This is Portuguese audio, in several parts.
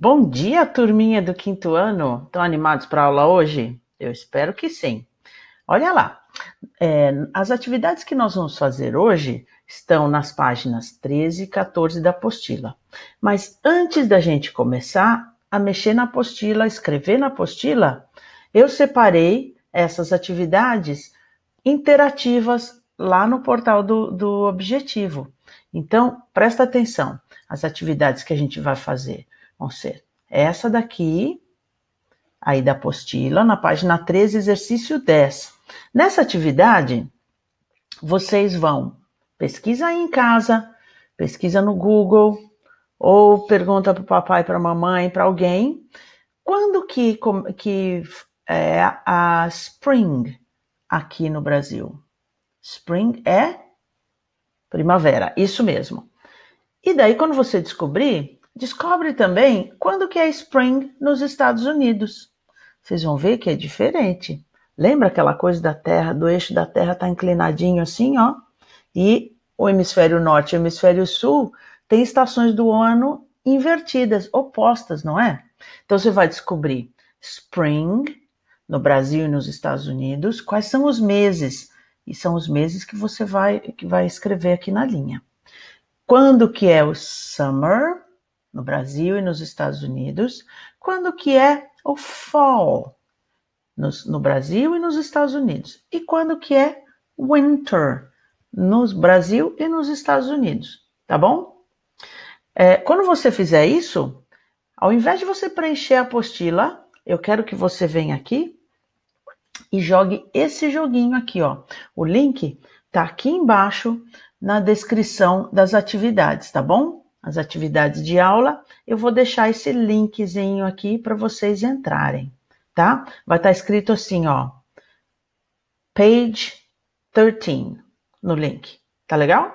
Bom dia, turminha do quinto ano. Estão animados para aula hoje? Eu espero que sim. Olha lá, é, as atividades que nós vamos fazer hoje estão nas páginas 13 e 14 da apostila. Mas antes da gente começar a mexer na apostila, escrever na apostila, eu separei essas atividades interativas lá no portal do, do objetivo. Então, presta atenção, as atividades que a gente vai fazer Vão ser essa daqui, aí da apostila, na página 13, exercício 10. Nessa atividade, vocês vão pesquisa aí em casa, pesquisa no Google, ou pergunta para o papai, para a mamãe, para alguém, quando que, que é a spring aqui no Brasil? Spring é primavera, isso mesmo. E daí, quando você descobrir, Descobre também quando que é Spring nos Estados Unidos. Vocês vão ver que é diferente. Lembra aquela coisa da Terra, do eixo da Terra tá inclinadinho assim, ó? E o hemisfério norte e o hemisfério sul tem estações do ano invertidas, opostas, não é? Então você vai descobrir spring no Brasil e nos Estados Unidos, quais são os meses? E são os meses que você vai que vai escrever aqui na linha. Quando que é o summer? no Brasil e nos Estados Unidos, quando que é o fall no Brasil e nos Estados Unidos, e quando que é winter no Brasil e nos Estados Unidos, tá bom? É, quando você fizer isso, ao invés de você preencher a apostila, eu quero que você venha aqui e jogue esse joguinho aqui, ó. O link tá aqui embaixo na descrição das atividades, tá bom? as atividades de aula, eu vou deixar esse linkzinho aqui para vocês entrarem, tá? Vai estar tá escrito assim, ó, page 13 no link, tá legal?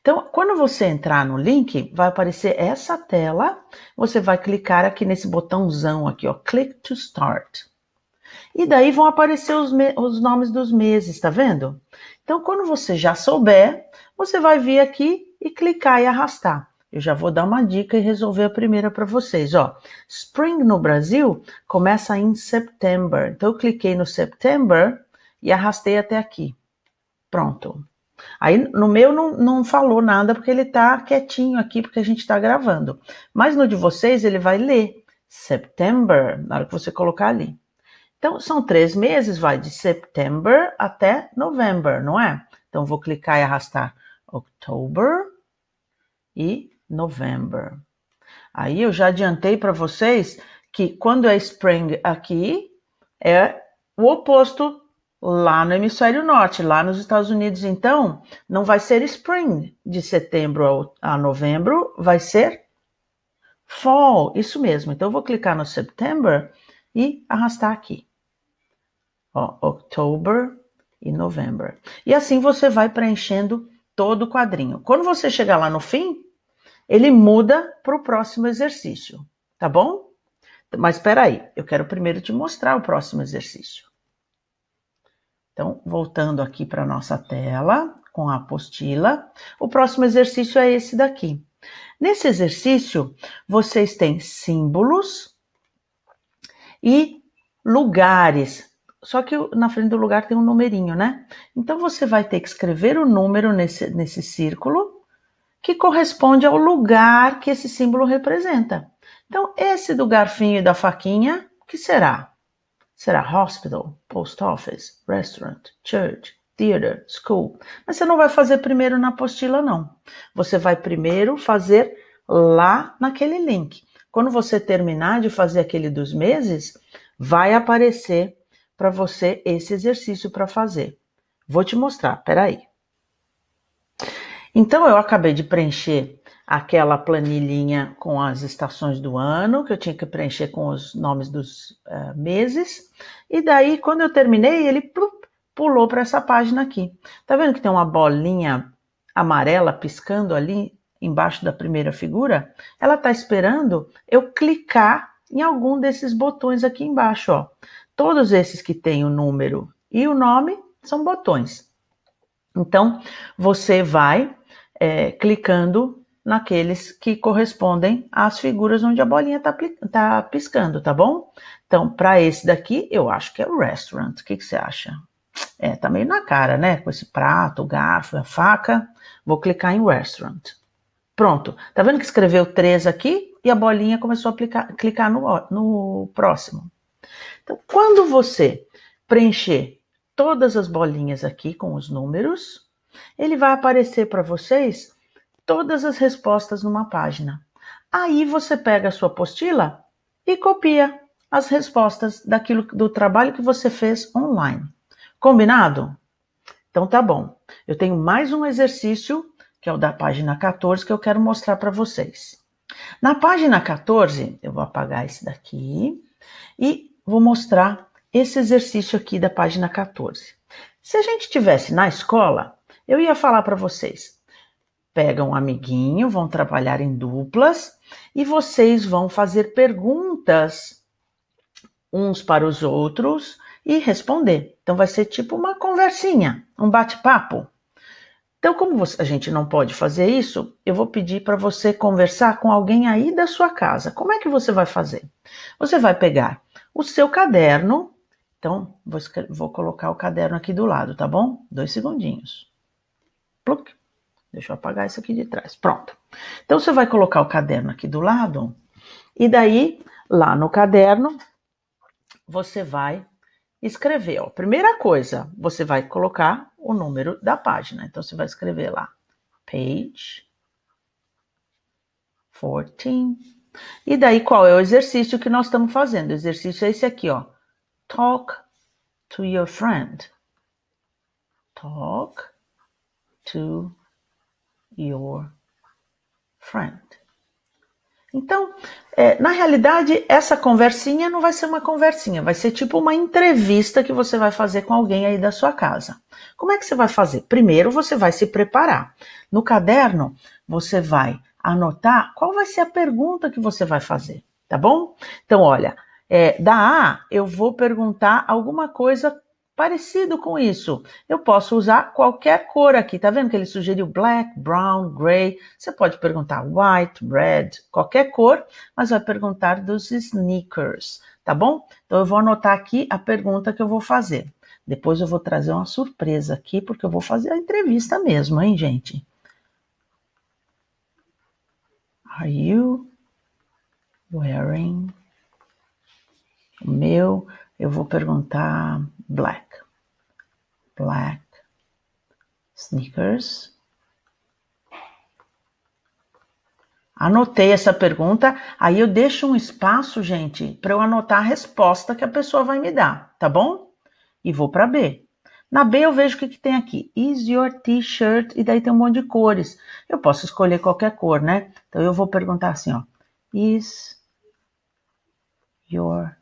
Então, quando você entrar no link, vai aparecer essa tela. Você vai clicar aqui nesse botãozão aqui, ó, click to start. E daí vão aparecer os, os nomes dos meses, tá vendo? Então, quando você já souber, você vai vir aqui e clicar e arrastar. Eu já vou dar uma dica e resolver a primeira para vocês. Ó, Spring no Brasil começa em September. Então eu cliquei no September e arrastei até aqui. Pronto. Aí no meu não, não falou nada porque ele está quietinho aqui porque a gente está gravando. Mas no de vocês ele vai ler September na hora que você colocar ali. Então são três meses, vai de September até November, não é? Então vou clicar e arrastar October e November. Aí eu já adiantei para vocês que quando é spring aqui, é o oposto lá no hemisfério norte, lá nos Estados Unidos. Então, não vai ser spring de setembro a novembro, vai ser fall, isso mesmo. Então, eu vou clicar no September e arrastar aqui. Ó, October e November. E assim você vai preenchendo todo o quadrinho. Quando você chegar lá no fim, ele muda para o próximo exercício, tá bom? Mas espera aí, eu quero primeiro te mostrar o próximo exercício. Então, voltando aqui para a nossa tela, com a apostila, o próximo exercício é esse daqui. Nesse exercício, vocês têm símbolos e lugares. Só que na frente do lugar tem um numerinho, né? Então, você vai ter que escrever o número nesse, nesse círculo que corresponde ao lugar que esse símbolo representa. Então, esse do garfinho e da faquinha, o que será? Será hospital, post office, restaurant, church, theater, school. Mas você não vai fazer primeiro na apostila, não. Você vai primeiro fazer lá naquele link. Quando você terminar de fazer aquele dos meses, vai aparecer para você esse exercício para fazer. Vou te mostrar, peraí. Então eu acabei de preencher aquela planilhinha com as estações do ano, que eu tinha que preencher com os nomes dos uh, meses, e daí quando eu terminei, ele pulou para essa página aqui. Tá vendo que tem uma bolinha amarela piscando ali embaixo da primeira figura? Ela está esperando eu clicar em algum desses botões aqui embaixo, ó. Todos esses que tem o número e o nome são botões. Então, você vai é, clicando naqueles que correspondem às figuras onde a bolinha está tá piscando, tá bom? Então, para esse daqui, eu acho que é o restaurant. O que, que você acha? É, tá meio na cara, né? Com esse prato, garfo, a faca. Vou clicar em restaurant. Pronto. Tá vendo que escreveu três aqui e a bolinha começou a aplicar, clicar no, no próximo. Então, quando você preencher todas as bolinhas aqui com os números, ele vai aparecer para vocês todas as respostas numa página. Aí você pega a sua apostila e copia as respostas daquilo do trabalho que você fez online. Combinado? Então tá bom. Eu tenho mais um exercício, que é o da página 14, que eu quero mostrar para vocês. Na página 14, eu vou apagar esse daqui e vou mostrar esse exercício aqui da página 14. Se a gente tivesse na escola, eu ia falar para vocês: pegam um amiguinho, vão trabalhar em duplas e vocês vão fazer perguntas uns para os outros e responder. Então vai ser tipo uma conversinha, um bate-papo. Então, como a gente não pode fazer isso, eu vou pedir para você conversar com alguém aí da sua casa. Como é que você vai fazer? Você vai pegar o seu caderno. Então, vou, vou colocar o caderno aqui do lado, tá bom? Dois segundinhos. Deixa eu apagar isso aqui de trás. Pronto. Então você vai colocar o caderno aqui do lado e daí lá no caderno você vai escrever. Ó. Primeira coisa, você vai colocar o número da página. Então você vai escrever lá page 14. E daí qual é o exercício que nós estamos fazendo? O exercício é esse aqui, ó. Talk to your friend. Talk to your friend. Então, é, na realidade, essa conversinha não vai ser uma conversinha, vai ser tipo uma entrevista que você vai fazer com alguém aí da sua casa. Como é que você vai fazer? Primeiro, você vai se preparar. No caderno, você vai anotar qual vai ser a pergunta que você vai fazer, tá bom? Então, olha, é, da A, eu vou perguntar alguma coisa parecido com isso. Eu posso usar qualquer cor aqui, tá vendo que ele sugeriu black, brown, gray. Você pode perguntar white, red, qualquer cor, mas vai perguntar dos sneakers, tá bom? Então eu vou anotar aqui a pergunta que eu vou fazer. Depois eu vou trazer uma surpresa aqui, porque eu vou fazer a entrevista mesmo, hein, gente? Are you wearing o meu eu vou perguntar black. Black sneakers. Anotei essa pergunta, aí eu deixo um espaço, gente, para eu anotar a resposta que a pessoa vai me dar, tá bom? E vou para B. Na B eu vejo o que, que tem aqui. Is your t-shirt? E daí tem um monte de cores. Eu posso escolher qualquer cor, né? Então eu vou perguntar assim, ó. Is your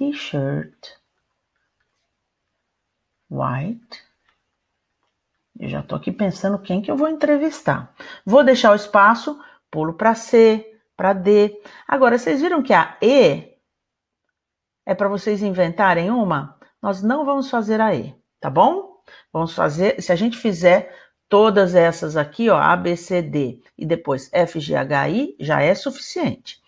T-shirt white. Eu já estou aqui pensando quem que eu vou entrevistar. Vou deixar o espaço, pulo para C, para D. Agora, vocês viram que a E é para vocês inventarem uma? Nós não vamos fazer a E, tá bom? Vamos fazer, se a gente fizer todas essas aqui, ó, A, B, C, D e depois F, G, H, I, já é suficiente.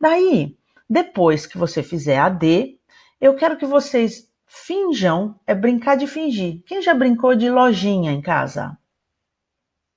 Daí, depois que você fizer a D, eu quero que vocês finjam é brincar de fingir. Quem já brincou de lojinha em casa?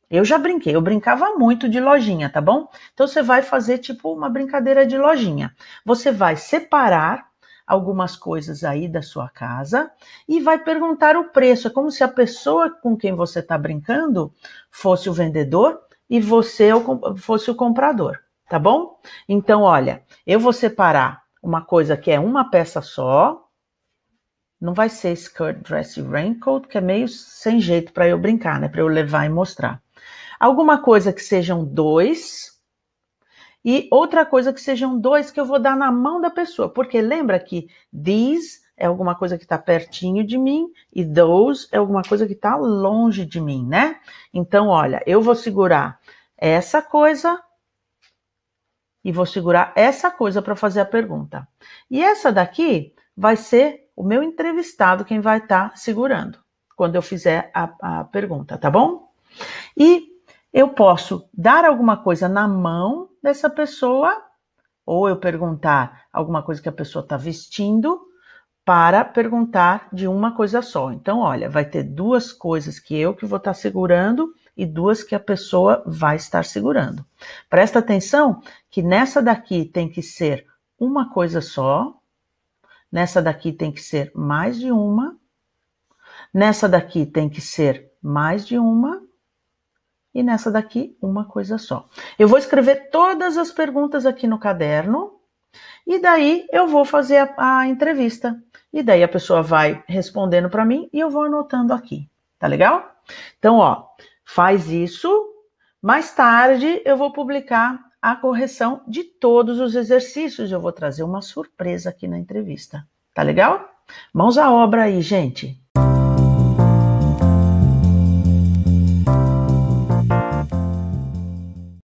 Eu já brinquei, eu brincava muito de lojinha, tá bom? Então você vai fazer tipo uma brincadeira de lojinha. Você vai separar algumas coisas aí da sua casa e vai perguntar o preço. É como se a pessoa com quem você está brincando fosse o vendedor e você é fosse o comprador, tá bom? Então, olha, eu vou separar uma coisa que é uma peça só. Não vai ser skirt, dress e raincoat, que é meio sem jeito para eu brincar, né? Para eu levar e mostrar. Alguma coisa que sejam dois. E outra coisa que sejam dois que eu vou dar na mão da pessoa. Porque lembra que these é alguma coisa que está pertinho de mim e those é alguma coisa que está longe de mim, né? Então, olha, eu vou segurar essa coisa e vou segurar essa coisa para fazer a pergunta. E essa daqui vai ser o meu entrevistado quem vai estar tá segurando quando eu fizer a, a pergunta, tá bom? E eu posso dar alguma coisa na mão dessa pessoa, ou eu perguntar alguma coisa que a pessoa está vestindo, para perguntar de uma coisa só. Então, olha, vai ter duas coisas que eu que vou estar tá segurando e duas que a pessoa vai estar segurando. Presta atenção que nessa daqui tem que ser uma coisa só, nessa daqui tem que ser mais de uma, nessa daqui tem que ser mais de uma e nessa daqui uma coisa só. Eu vou escrever todas as perguntas aqui no caderno e daí eu vou fazer a, a entrevista. E daí a pessoa vai respondendo para mim e eu vou anotando aqui, tá legal? Então, ó, Faz isso, mais tarde eu vou publicar a correção de todos os exercícios. Eu vou trazer uma surpresa aqui na entrevista. Tá legal? Mãos à obra aí, gente!